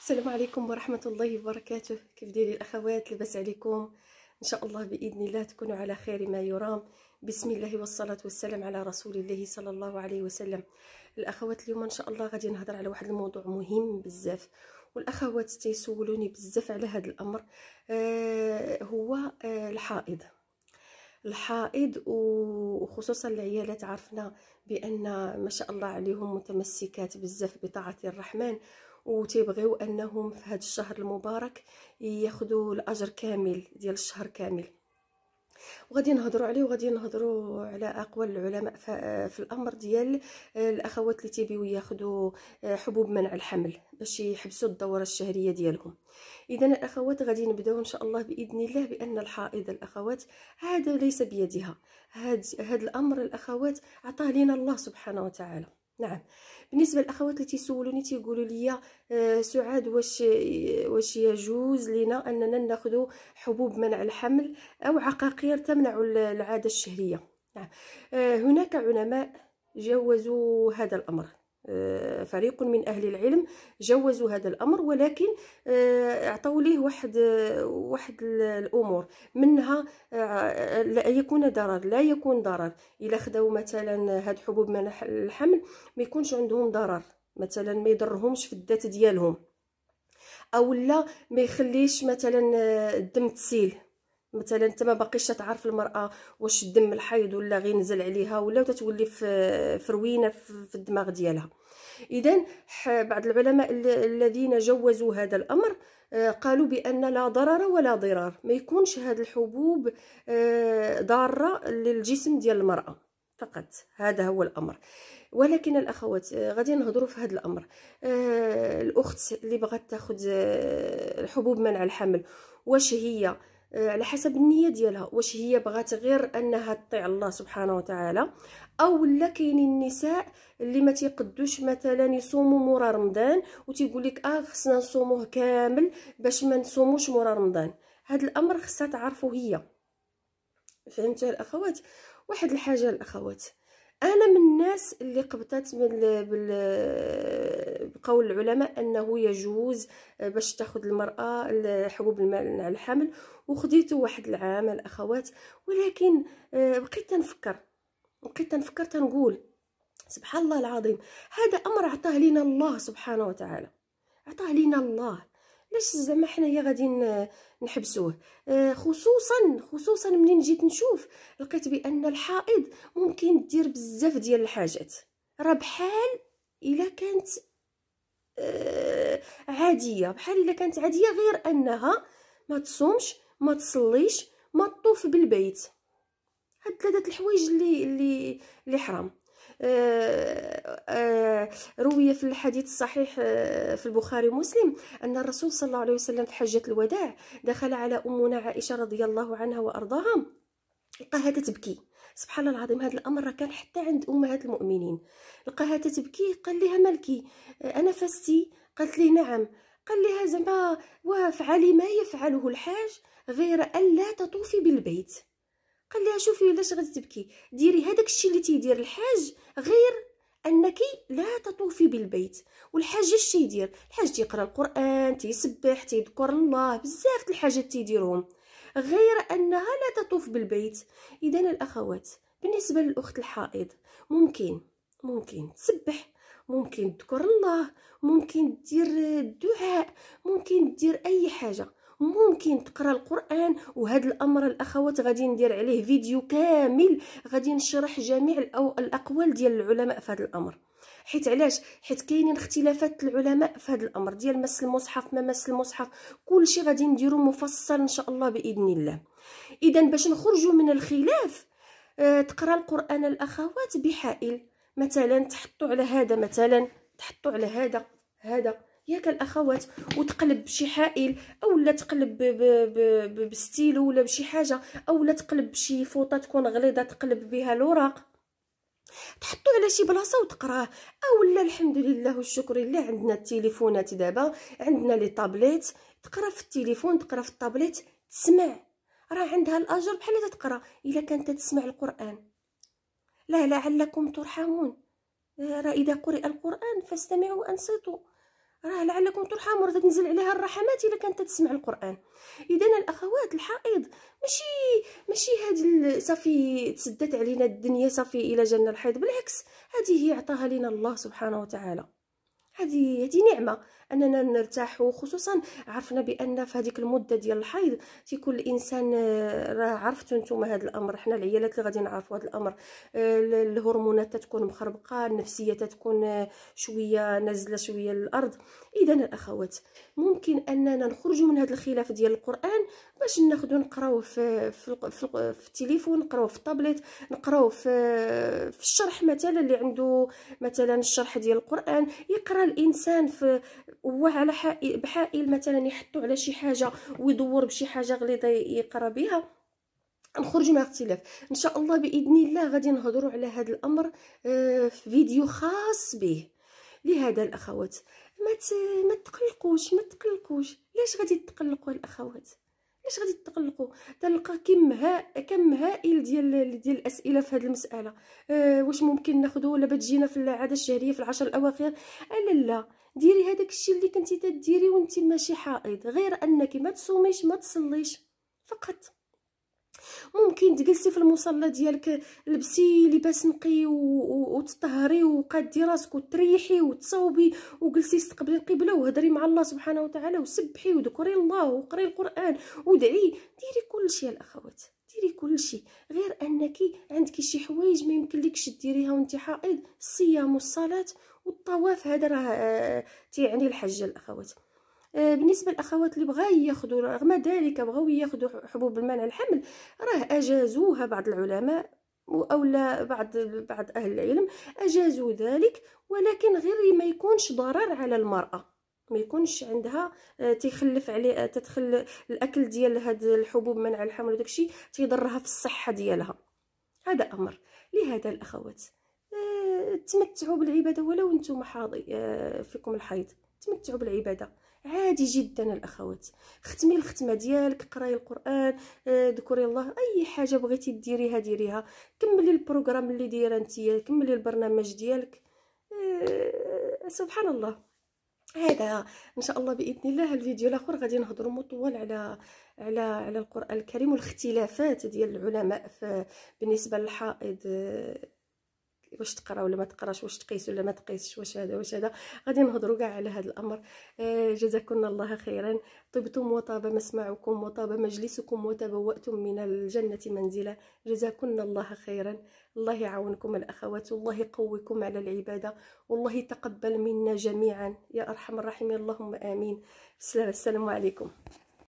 السلام عليكم ورحمة الله وبركاته كيف دايرين الأخوات لباس عليكم إن شاء الله بإذن الله تكونوا على خير ما يرام بسم الله والصلاة والسلام على رسول الله صلى الله عليه وسلم الأخوات اليوم إن شاء الله غادي نهضر على واحد الموضوع مهم بزاف والأخوات تيسولوني بزاف على هذا الأمر آه هو آه الحائض الحائض وخصوصا العيالات عرفنا بأن ما شاء الله عليهم متمسكات بزاف بطاعة الرحمن وتيبغيو انهم في هذا الشهر المبارك ياخذوا الاجر كامل ديال الشهر كامل وغادي نهضروا عليه وغادي نهضروا على اقوال العلماء في الامر ديال الاخوات اللي تيبيو ياخذوا حبوب منع الحمل باش يحبسوا الدوره الشهريه ديالهم اذا الاخوات غادي نبداو ان شاء الله باذن الله بان الحائض الاخوات هذا ليس بيدها هذا الامر الاخوات عطاه لنا الله سبحانه وتعالى نعم بالنسبه للاخوات اللي تيسولوني تيقولوا لي آه سعاد واش واش يجوز لنا اننا ناخذ حبوب منع الحمل او عقاقير تمنع العاده الشهريه نعم آه هناك علماء جوزوا هذا الامر آه، فريق من أهل العلم جوزوا هذا الأمر ولكن آه، أعطوا ليه واحد واحد الأمور منها آه، لا يكون ضرر لا يكون ضرر إلا خداو مثلا هاد حبوب من الحمل ما يكونش عندهم ضرر مثلا ما يضرهمش في الذات ديالهم او لا ما يخليش مثلا الدم تسيل مثلا انت ما باقيش تعرف المراه واش الدم الحيض ولا غير نزل عليها ولا تتولي في روينه في الدماغ ديالها اذا بعض العلماء الذين جوزوا هذا الامر آه، قالوا بان لا ضرر ولا ضرار ما يكونش هاد الحبوب آه، ضاره للجسم ديال المراه فقط هذا هو الامر ولكن الاخوات آه، غادي نهضروا في هذا الامر الاخت اللي بغات تاخذ الحبوب منع الحمل واش هي آه، على حسب النيه ديالها واش هي بغات غير انها تطيع الله سبحانه وتعالى او لا كاينين النساء اللي ما تيقدوش مثلا يصوموا مورا رمضان وتيقول لك اه خصنا نصوموه كامل باش ما نصوموش مورا رمضان هذا الامر خصها تعرفه هي فهمتوا الاخوات واحد الحاجه الاخوات انا من الناس اللي قبطات بال... بال... بقول العلماء انه يجوز آه، باش تاخذ المراه حبوب الماء على الحمل وخديته واحد العام الاخوات ولكن آه، بقيت نفكر بقيت نفكر تنقول سبحان الله العظيم هذا امر عطاه لنا الله سبحانه وتعالى عطاه لنا الله ليش زعما حنايا غادي نحبسوه آه، خصوصا خصوصا منين جيت نشوف لقيت بان الحائض ممكن دير بزاف ديال الحاجات راه بحال الا كانت آه، عاديه بحال الا كانت عاديه غير انها ما تصومش ما تصليش ما تطوف بالبيت هاد ثلاثه الحوايج اللي اللي اللي حرام آه آه روي في الحديث الصحيح آه في البخاري ومسلم أن الرسول صلى الله عليه وسلم في حجة الوداع دخل على أمنا عائشة رضي الله عنها وأرضاها لقاها تتبكي سبحان الله العظيم هذا الامر راه كان حتى عند امهات المؤمنين لقاها تتبكي قال لها مالكي آه، انا فستي قالت لي نعم قال لها زعما وافعلي ما يفعله الحاج غير ان لا تطوفي بالبيت قال لها شوفي علاش غادي تبكي ديري هذاك الشيء اللي تيدير الحاج غير انك لا تطوفي بالبيت والحاج اش يدير الحاج تيقرا القران تيسبح تيذكر الله بزاف د الحاجات تيديرهم غير أنها لا تطوف بالبيت إذا الأخوات بالنسبة للأخت الحائض ممكن ممكن تسبح ممكن تذكر الله ممكن دير الدعاء ممكن دير أي حاجة ممكن تقرا القران وهذا الامر الاخوات غادي ندير عليه فيديو كامل غادي نشرح جميع الاقوال ديال العلماء في هذا الامر حيت علاش حيت كاينين اختلافات العلماء في هذا الامر ديال مس المصحف ما مس المصحف كلشي غادي نديرو مفصل ان شاء الله باذن الله اذا باش نخرجوا من الخلاف آه تقرا القران الاخوات بحائل مثلا تحطوا على هذا مثلا تحطوا على هذا هذا ياك الاخوات وتقلب بشي حائل اولا تقلب بستيلو ولا بشي حاجه اولا تقلب بشي فوطه تكون غليظه تقلب بها الوراق تحطو على شي بلاصه وتقراه اولا الحمد لله والشكر لله عندنا التليفونات دابا عندنا لي طابليت تقرا في التليفون تقرا في الطابليت تسمع راه عندها الاجر بحال تقرا الا كانت تسمع القران لا لعلكم ترحمون آه، راه اذا قرئ القران فاستمعوا وانصتوا راه لعلكم ترحموا راه تنزل عليها الرحمات الا كانت تسمع القران اذا الاخوات الحائض ماشي ماشي هاد صافي تسدت علينا الدنيا صافي الى جنة الحيض بالعكس هذه هي عطاها لنا الله سبحانه وتعالى هذه هذه نعمه اننا نرتاح خصوصا عرفنا بان في هذيك المده ديال الحيض تيكون الانسان آه، راه عرفتوا نتوما هذا الامر حنا العيالات اللي غادي نعرفوا هذا الامر آه، الهرمونات تتكون مخربقه النفسيه تتكون آه، شويه نازله شويه للارض اذا الاخوات ممكن اننا نخرجوا من هذا الخلاف ديال القران باش ناخذوا نقراو في في, في, في التليفون نقراو في الطابليت نقراو في في الشرح مثلا اللي عنده مثلا الشرح ديال القران يقرا الانسان في وعلى حائل بحائل مثلا يحطوا على شي حاجه ويدور بشي حاجه غليظه يقرا بها نخرج مع اختلاف ان شاء الله باذن الله غادي نهضروا على هذا الامر آه، في فيديو خاص به لهذا الاخوات ما ما تقلقوش ما تقلقوش ليش غادي تقلقوا الاخوات علاش غادي تقلقوا تلقى كم ها كم هائل ديال ديال الاسئله في هذه المساله أه واش ممكن ناخذوا ولا بتجينا في العاده الشهريه في العشر الاواخر آه، لا لا ديري هذاك الشيء اللي كنتي تديري وانت ماشي حائض غير انك ما تصوميش ما تصليش فقط ممكن تجلسي في المصلى ديالك لبسي لباس نقي وتطهري وقادي راسك وتريحي وتصوبي وجلسي استقبلي القبله وهضري مع الله سبحانه وتعالى وسبحي وذكري الله وقري القران ودعي ديري كلشي شيء الاخوات ديري كلشي غير انك عندك شي حوايج ما لكش ديريها وانت حائض الصيام والصلاه والطواف هذا راه آه، تيعني الحجه الاخوات آه، بالنسبه للاخوات اللي بغاو ياخذوا رغم ذلك بغاو ياخذوا حبوب المنع الحمل راه اجازوها بعض العلماء اولا بعض بعض اهل العلم اجازوا ذلك ولكن غير ما يكونش ضرر على المراه ما يكونش عندها آه، تيخلف عليه آه، تدخل الاكل ديال هاد الحبوب منع الحمل وداكشي تيضرها في الصحه ديالها هذا امر لهذا الاخوات تمتعوا بالعباده ولو انتم حاضي فيكم الحيض تمتعوا بالعباده عادي جدا الاخوات ختمي الختمه ديالك قراي القران آه، ذكري الله اي حاجه بغيتي ديريها ديريها كملي البروغرام اللي دايره نتيا كملي البرنامج ديالك آه، سبحان الله هذا ان شاء الله باذن الله الفيديو الاخر غادي نهضروا مطول على على على القران الكريم والاختلافات ديال العلماء بالنسبه للحائض واش تقرا ولا ما تقراش واش تقيس ولا ما تقيسش واش هذا واش هذا غادي نهضروا كاع على هذا الامر آه، جزاكم الله خيرا طبتم وطاب مسمعكم وطاب مجلسكم وتبوأتم من الجنة منزلا جزاكم الله خيرا الله يعاونكم الأخوات والله يقويكم على العبادة والله يتقبل منا جميعا يا أرحم الراحمين اللهم آمين السلام عليكم